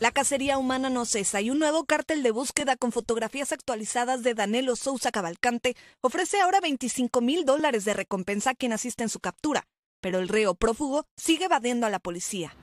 La cacería humana no cesa y un nuevo cártel de búsqueda con fotografías actualizadas de Danilo Sousa Cavalcante ofrece ahora 25 mil dólares de recompensa a quien asiste en su captura, pero el reo prófugo sigue evadiendo a la policía.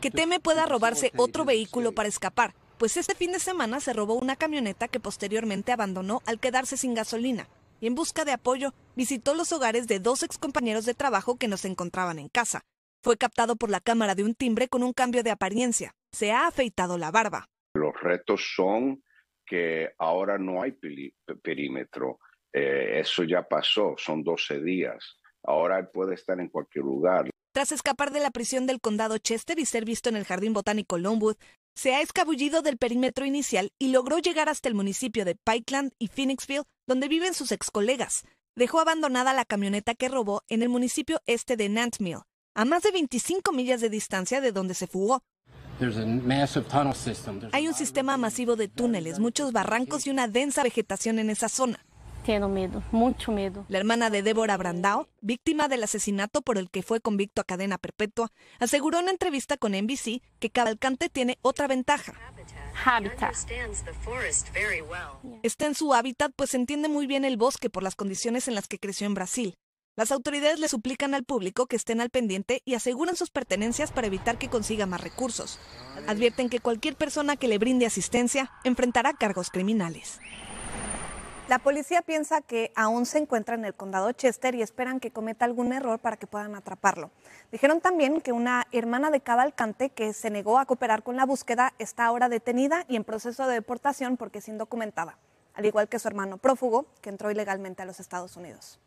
Que teme pueda robarse otro vehículo para escapar, pues este fin de semana se robó una camioneta que posteriormente abandonó al quedarse sin gasolina. Y en busca de apoyo, visitó los hogares de dos excompañeros de trabajo que nos encontraban en casa. Fue captado por la cámara de un timbre con un cambio de apariencia. Se ha afeitado la barba. Los retos son que ahora no hay perímetro. Eh, eso ya pasó, son 12 días. Ahora puede estar en cualquier lugar. Tras escapar de la prisión del condado Chester y ser visto en el Jardín Botánico Longwood, se ha escabullido del perímetro inicial y logró llegar hasta el municipio de Pikeland y Phoenixville, donde viven sus ex colegas. Dejó abandonada la camioneta que robó en el municipio este de Nantmill a más de 25 millas de distancia de donde se fugó. Hay un sistema masivo de túneles, muchos barrancos y una densa vegetación en esa zona. Tengo miedo, mucho miedo. La hermana de Débora Brandao, víctima del asesinato por el que fue convicto a cadena perpetua, aseguró en una entrevista con NBC que Cavalcante tiene otra ventaja. Está en su hábitat pues entiende muy bien el bosque por las condiciones en las que creció en Brasil. Las autoridades le suplican al público que estén al pendiente y aseguran sus pertenencias para evitar que consiga más recursos. Advierten que cualquier persona que le brinde asistencia enfrentará cargos criminales. La policía piensa que aún se encuentra en el condado Chester y esperan que cometa algún error para que puedan atraparlo. Dijeron también que una hermana de Cavalcante que se negó a cooperar con la búsqueda está ahora detenida y en proceso de deportación porque es indocumentada, al igual que su hermano prófugo que entró ilegalmente a los Estados Unidos.